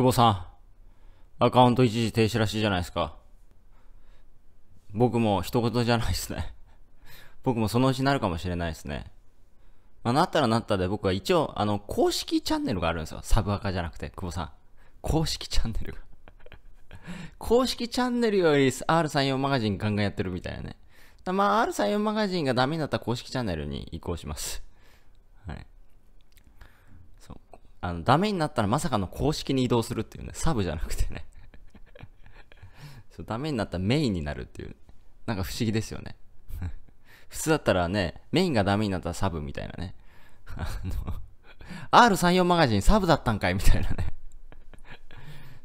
久保さん、アカウント一時停止らしいじゃないですか。僕も一言じゃないですね。僕もそのうちになるかもしれないですね。まあ、なったらなったで僕は一応、あの、公式チャンネルがあるんですよ。サブアカじゃなくて、久保さん。公式チャンネルが 公式チャンネルより R34 マガジンガンガンやってるみたいなね。まあ、R34 マガジンがダメになったら公式チャンネルに移行しますあの、ダメになったらまさかの公式に移動するっていうね、サブじゃなくてね そう、ダメになったらメインになるっていう、なんか不思議ですよね。普通だったらね、メインがダメになったらサブみたいなね。あの、R34 マガジンサブだったんかいみたいなね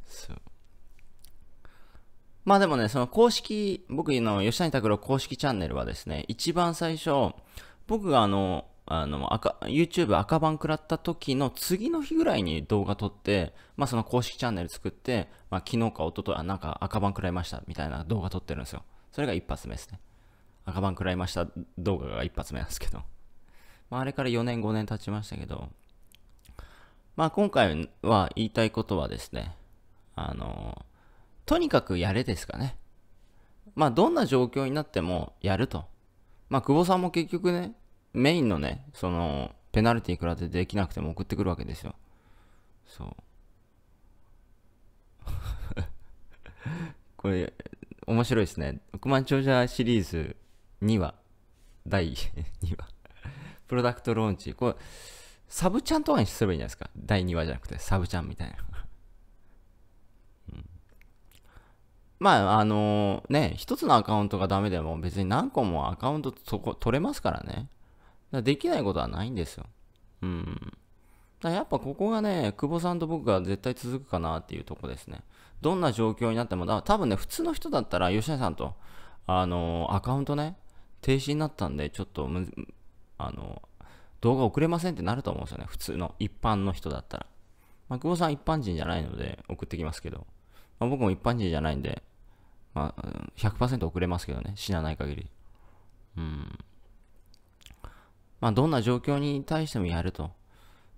そう。まあでもね、その公式、僕の吉谷拓郎公式チャンネルはですね、一番最初、僕があの、あの、赤、YouTube 赤番食らった時の次の日ぐらいに動画撮って、まあその公式チャンネル作って、まあ昨日か一昨日あ、なんか赤番食らいましたみたいな動画撮ってるんですよ。それが一発目ですね。赤番食らいました動画が一発目なんですけど。まああれから4年5年経ちましたけど、まあ今回は言いたいことはですね、あの、とにかくやれですかね。まあどんな状況になってもやると。まあ久保さんも結局ね、メインのね、その、ペナルティー食らってできなくても送ってくるわけですよ。そう。これ、面白いですね。億万長者シリーズ2話、第2話。プロダクトローンチ。これ、サブちゃんとかにすればいいんじゃないですか。第2話じゃなくて、サブちゃんみたいな。うん、まあ、あのー、ね、一つのアカウントがダメでも別に何個もアカウントとこ取れますからね。だできないことはないんですよ。うん。だやっぱここがね、久保さんと僕が絶対続くかなっていうとこですね。どんな状況になっても、だ多分ね、普通の人だったら、吉田さんと、あのー、アカウントね、停止になったんで、ちょっとむ、あのー、動画送れませんってなると思うんですよね。普通の、一般の人だったら。まあ、久保さん一般人じゃないので、送ってきますけど、まあ、僕も一般人じゃないんで、まあ、100%送れますけどね、死なない限り。まあ、どんな状況に対してもやると。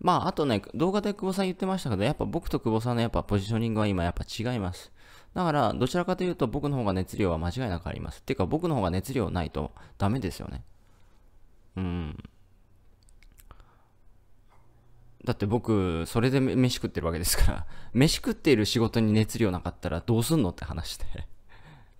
まあ、あとね、動画で久保さん言ってましたけど、やっぱ僕と久保さんのやっぱポジショニングは今やっぱ違います。だから、どちらかというと僕の方が熱量は間違いなくあります。っていうか、僕の方が熱量ないとダメですよね。うん。だって僕、それで飯食ってるわけですから、飯食っている仕事に熱量なかったらどうすんのって話で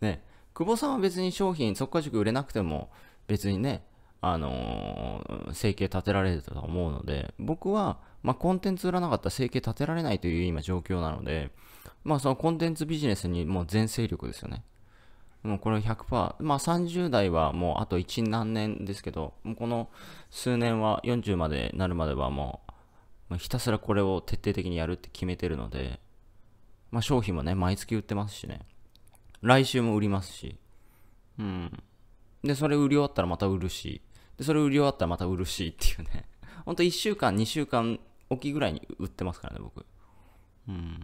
ね、久保さんは別に商品、即可塾売れなくても、別にね、あのー、生形立てられてたと思うので、僕は、まあ、コンテンツ売らなかったら生計立てられないという今状況なので、まあ、そのコンテンツビジネスにもう全勢力ですよね。もうこれ100%、まあ、30代はもうあと1何年ですけど、もうこの数年は40までなるまではもう、ひたすらこれを徹底的にやるって決めてるので、まあ、商品もね、毎月売ってますしね。来週も売りますし。うん。で、それ売り終わったらまた売るし。で、それ売り終わったらまた売るしっていうね。ほんと1週間、2週間おきぐらいに売ってますからね、僕。うん。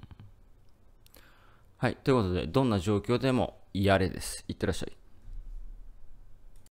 はい。ということで、どんな状況でもやれです。いってらっしゃい。